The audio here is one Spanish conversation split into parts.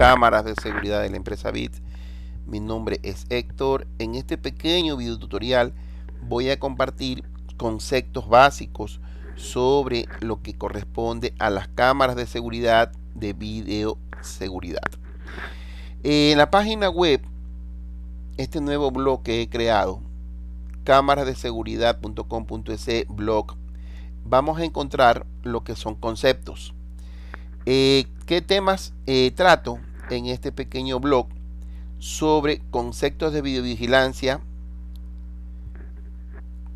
cámaras de seguridad de la empresa BIT. Mi nombre es Héctor. En este pequeño video tutorial voy a compartir conceptos básicos sobre lo que corresponde a las cámaras de seguridad de seguridad En la página web, este nuevo blog que he creado, cámarasdeseguridad.com.es blog, vamos a encontrar lo que son conceptos. Eh, ¿Qué temas eh, trato? en este pequeño blog sobre conceptos de videovigilancia,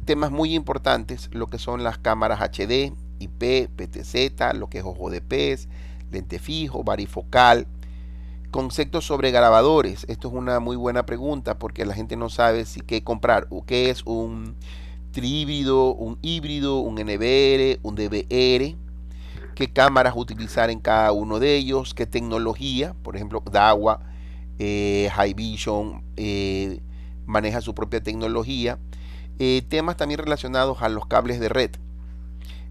temas muy importantes, lo que son las cámaras HD, IP, PTZ, lo que es ojo de pez, lente fijo, varifocal, conceptos sobre grabadores. Esto es una muy buena pregunta porque la gente no sabe si qué comprar o qué es un tríbrido, un híbrido, un NBR, un DBR qué cámaras utilizar en cada uno de ellos, qué tecnología, por ejemplo, DAWA, eh, High Vision, eh, maneja su propia tecnología. Eh, temas también relacionados a los cables de red,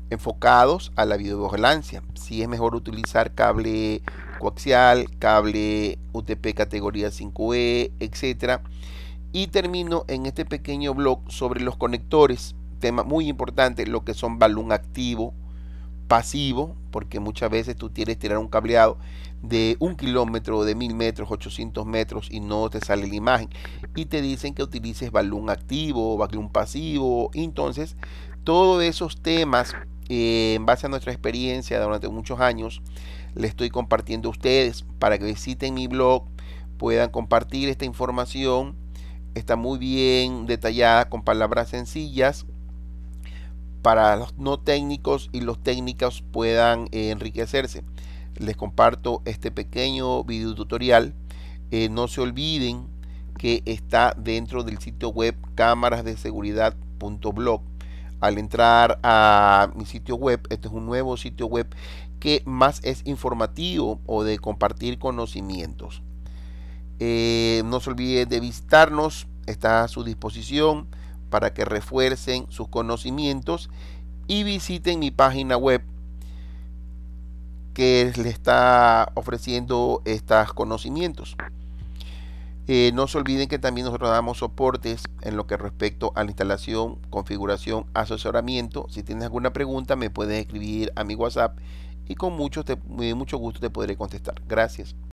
enfocados a la videovigilancia. Si es mejor utilizar cable coaxial, cable UTP categoría 5E, etc. Y termino en este pequeño blog sobre los conectores, tema muy importante, lo que son balón activo, pasivo, porque muchas veces tú quieres tirar un cableado de un kilómetro, de mil metros, 800 metros y no te sale la imagen. Y te dicen que utilices balón activo, balón pasivo. Entonces, todos esos temas, eh, en base a nuestra experiencia durante muchos años, les estoy compartiendo a ustedes para que visiten mi blog, puedan compartir esta información. Está muy bien detallada con palabras sencillas para los no técnicos y los técnicos puedan eh, enriquecerse. Les comparto este pequeño video tutorial. Eh, no se olviden que está dentro del sitio web cámarasdeseguridad.blog. Al entrar a mi sitio web, este es un nuevo sitio web que más es informativo o de compartir conocimientos. Eh, no se olvide de visitarnos, está a su disposición para que refuercen sus conocimientos y visiten mi página web que le está ofreciendo estos conocimientos. Eh, no se olviden que también nosotros damos soportes en lo que respecto a la instalación, configuración, asesoramiento. Si tienes alguna pregunta me puedes escribir a mi WhatsApp y con mucho, eh, mucho gusto te podré contestar. Gracias.